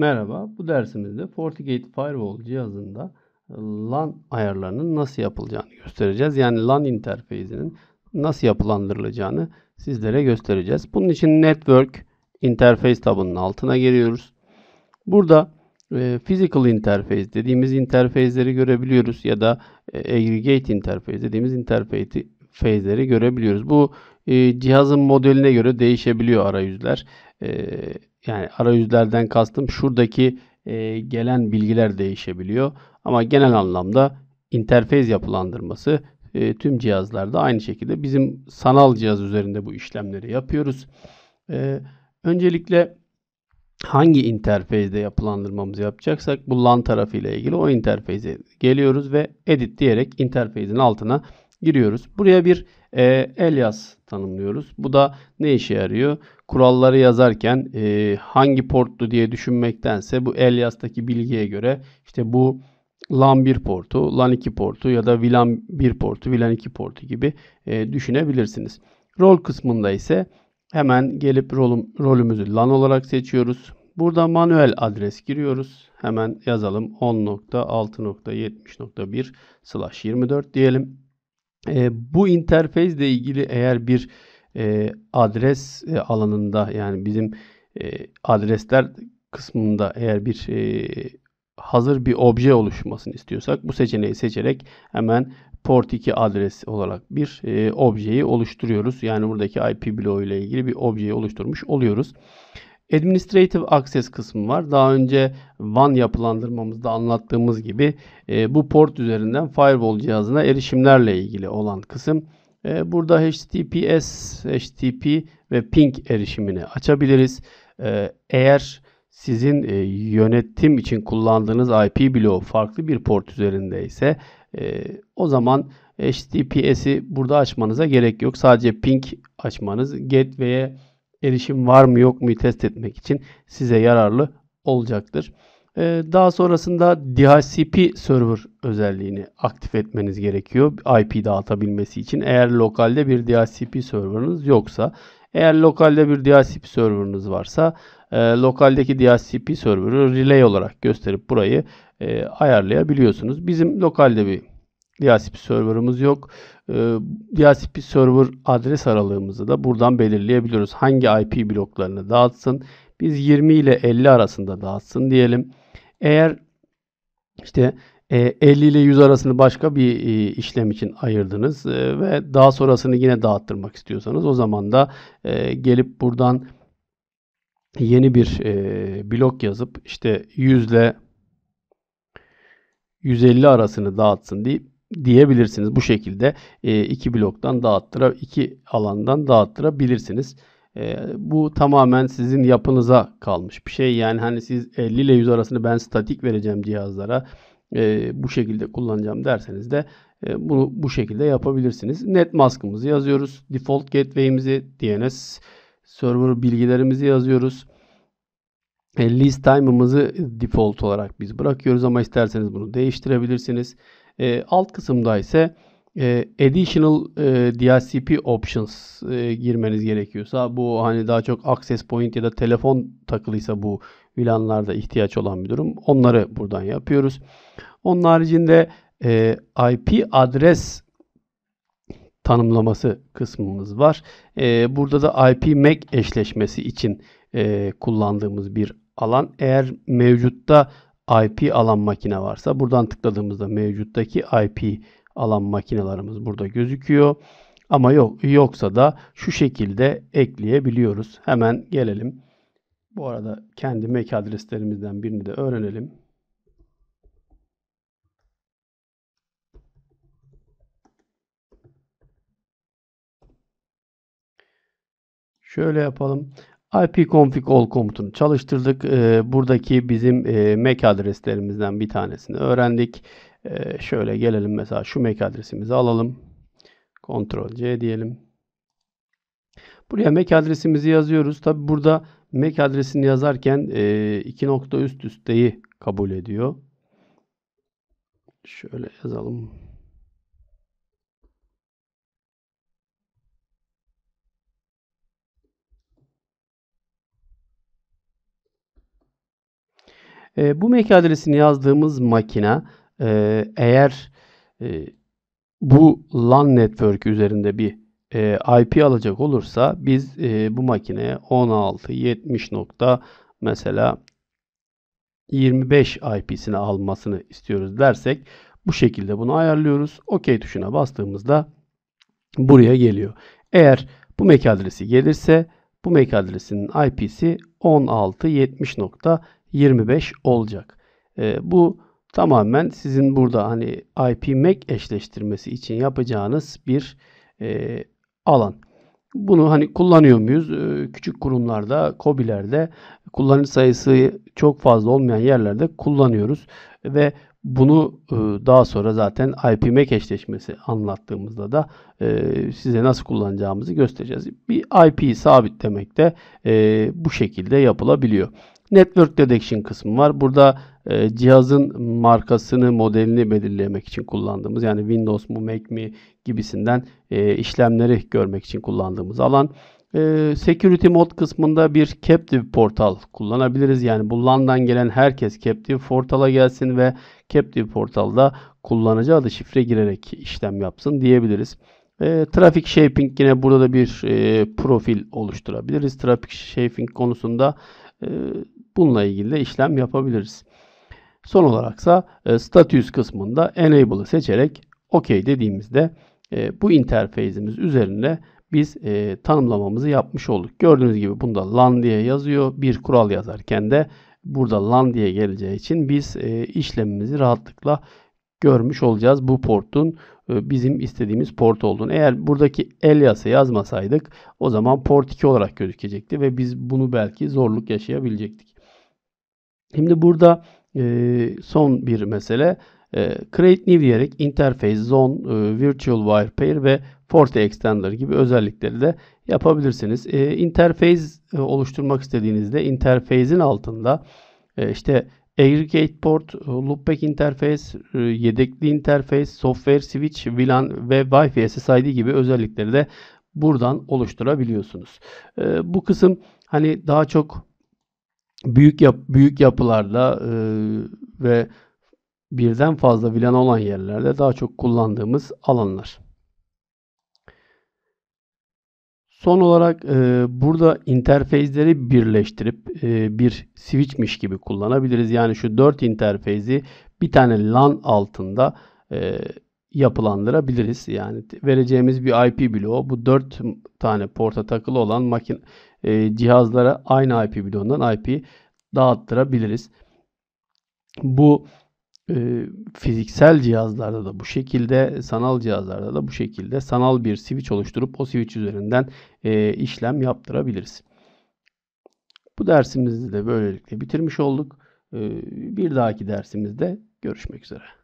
Merhaba, bu dersimizde FortiGate Firewall cihazında LAN ayarlarının nasıl yapılacağını göstereceğiz. Yani LAN interfeysinin nasıl yapılandırılacağını sizlere göstereceğiz. Bunun için Network Interface tabının altına geliyoruz. Burada e, Physical Interface dediğimiz interface'leri görebiliyoruz ya da e, Aggregate Interface dediğimiz interface'leri görebiliyoruz. Bu e, cihazın modeline göre değişebiliyor arayüzler. E, yani arayüzlerden kastım şuradaki e, gelen bilgiler değişebiliyor. Ama genel anlamda interfez yapılandırması e, tüm cihazlarda aynı şekilde bizim sanal cihaz üzerinde bu işlemleri yapıyoruz. E, öncelikle hangi interfezde yapılandırmamızı yapacaksak bu LAN tarafıyla ilgili o interfeze geliyoruz ve edit diyerek interfezin altına giriyoruz. Buraya bir e, Yaz tanımlıyoruz. Bu da ne işe yarıyor? Kuralları yazarken e, hangi portlu diye düşünmektense bu El Yaz'daki bilgiye göre işte bu LAN1 portu, LAN2 portu ya da VLAN1 portu, VLAN2 portu gibi e, düşünebilirsiniz. Rol kısmında ise hemen gelip rolüm, rolümüzü LAN olarak seçiyoruz. Burada manuel adres giriyoruz. Hemen yazalım 10.6.70.1/24 diyelim. E, bu interfezle ilgili eğer bir e, adres e, alanında yani bizim e, adresler kısmında eğer bir e, hazır bir obje oluşmasını istiyorsak bu seçeneği seçerek hemen port 2 adres olarak bir e, objeyi oluşturuyoruz. Yani buradaki IP bloğu ile ilgili bir objeyi oluşturmuş oluyoruz. Administrative Access kısmı var. Daha önce WAN yapılandırmamızda anlattığımız gibi e, bu port üzerinden firewall cihazına erişimlerle ilgili olan kısım. E, burada HTTPS, HTTP ve ping erişimini açabiliriz. E, eğer sizin e, yönetim için kullandığınız IP bloğu farklı bir port üzerinde ise e, o zaman HTTPS'i burada açmanıza gerek yok. Sadece ping açmanız gateway'e erişim var mı yok mu test etmek için size yararlı olacaktır. Ee, daha sonrasında DHCP server özelliğini aktif etmeniz gerekiyor IP dağıtabilmesi için. Eğer lokalde bir DHCP serverınız yoksa, eğer lokalde bir DHCP serverınız varsa, e, lokaldeki DHCP serverı relay olarak gösterip burayı e, ayarlayabiliyorsunuz. Bizim lokalde bir DHCP server'ımız yok. E, ee, DHCP server adres aralığımızı da buradan belirleyebiliyoruz. Hangi IP bloklarını dağıtsın? Biz 20 ile 50 arasında dağıtsın diyelim. Eğer işte 50 e, ile 100 arasını başka bir e, işlem için ayırdınız e, ve daha sonrasını yine dağıttırmak istiyorsanız o zaman da gelip buradan yeni bir blok yazıp işte 100 ile 150 arasını dağıtsın deyip diyebilirsiniz. Bu şekilde e, iki bloktan dağıttıra, iki alandan dağıttırabilirsiniz. E, bu tamamen sizin yapınıza kalmış bir şey. Yani hani siz 50 ile 100 arasını ben statik vereceğim cihazlara e, bu şekilde kullanacağım derseniz de e, bunu bu şekilde yapabilirsiniz. Net maskımızı yazıyoruz. Default gateway'imizi, DNS server bilgilerimizi yazıyoruz. E, list time'ımızı default olarak biz bırakıyoruz ama isterseniz bunu değiştirebilirsiniz. E, alt kısımda ise e, additional e, DHCP options e, girmeniz gerekiyorsa bu hani daha çok access point ya da telefon takılıysa bu VLAN'larda ihtiyaç olan bir durum. Onları buradan yapıyoruz. Onun haricinde e, IP adres tanımlaması kısmımız var. E, burada da IP MAC e eşleşmesi için e, kullandığımız bir alan. Eğer mevcutta IP alan makine varsa buradan tıkladığımızda mevcuttaki IP alan makinelerimiz burada gözüküyor. Ama yok yoksa da şu şekilde ekleyebiliyoruz. Hemen gelelim. Bu arada kendi MAC e adreslerimizden birini de öğrenelim. Şöyle yapalım ipconfig all komutunu çalıştırdık. Ee, buradaki bizim e, MAC adreslerimizden bir tanesini öğrendik. Ee, şöyle gelelim mesela şu MAC adresimizi alalım. Ctrl C diyelim. Buraya MAC adresimizi yazıyoruz. Tabi burada MAC adresini yazarken e, iki nokta üst üsteyi kabul ediyor. Şöyle yazalım. E, bu MAC adresini yazdığımız makine e, eğer e, bu LAN network üzerinde bir e, IP alacak olursa biz e, bu makineye 1670 mesela 25 IP'sini almasını istiyoruz dersek bu şekilde bunu ayarlıyoruz. OK tuşuna bastığımızda buraya geliyor. Eğer bu MAC adresi gelirse bu MAC adresinin IP'si 16.70. 25 olacak. E, bu tamamen sizin burada hani IP-MAC e eşleştirmesi için yapacağınız bir e, alan. Bunu hani kullanıyor muyuz? E, küçük kurumlarda, COBİ'lerde kullanıcı sayısı çok fazla olmayan yerlerde kullanıyoruz ve bunu e, daha sonra zaten IP-MAC e eşleşmesi anlattığımızda da size nasıl kullanacağımızı göstereceğiz. Bir IP'yi sabitlemek de bu şekilde yapılabiliyor. Network Detection kısmı var. Burada e, cihazın markasını, modelini belirlemek için kullandığımız yani Windows mu, Mac mi gibisinden e, işlemleri görmek için kullandığımız alan. E, security mod kısmında bir captive portal kullanabiliriz. Yani bu LAN'dan gelen herkes captive portala gelsin ve captive portalda kullanıcı adı şifre girerek işlem yapsın diyebiliriz. E, traffic shaping yine burada da bir e, profil oluşturabiliriz. Traffic shaping konusunda ee, bununla ilgili de işlem yapabiliriz. Son olaraksa e, status kısmında enable'ı seçerek OK dediğimizde e, bu interfeysimiz üzerinde biz e, tanımlamamızı yapmış olduk. Gördüğünüz gibi bunda lan diye yazıyor. Bir kural yazarken de burada lan diye geleceği için biz e, işlemimizi rahatlıkla görmüş olacağız bu portun e, bizim istediğimiz port olduğunu. Eğer buradaki Elias'ı yazmasaydık o zaman port 2 olarak gözükecekti ve biz bunu belki zorluk yaşayabilecektik. Şimdi burada e, son bir mesele e, create new diyerek interface, zone, virtual wire pair ve forte extender gibi özellikleri de yapabilirsiniz. Interface oluşturmak istediğinizde interface'in altında işte Aggregate port, e, loopback interface, e, yedekli interface, software switch, VLAN ve Wi-Fi SSID gibi özellikleri de buradan oluşturabiliyorsunuz. E, bu kısım hani daha çok büyük yap büyük yapılarda ve birden fazla VLAN olan yerlerde daha çok kullandığımız alanlar. Son olarak e, burada interfezleri birleştirip e, bir switchmiş gibi kullanabiliriz. Yani şu dört interfezi bir tane LAN altında e, yapılandırabiliriz. Yani vereceğimiz bir IP bloğu bu dört tane porta takılı olan makine e, cihazlara aynı IP bloğundan IP dağıttırabiliriz. Bu e, fiziksel cihazlarda da bu şekilde, sanal cihazlarda da bu şekilde sanal bir switch oluşturup o switch üzerinden e, işlem yaptırabiliriz. Bu dersimizi de böylelikle bitirmiş olduk. E, bir dahaki dersimizde görüşmek üzere.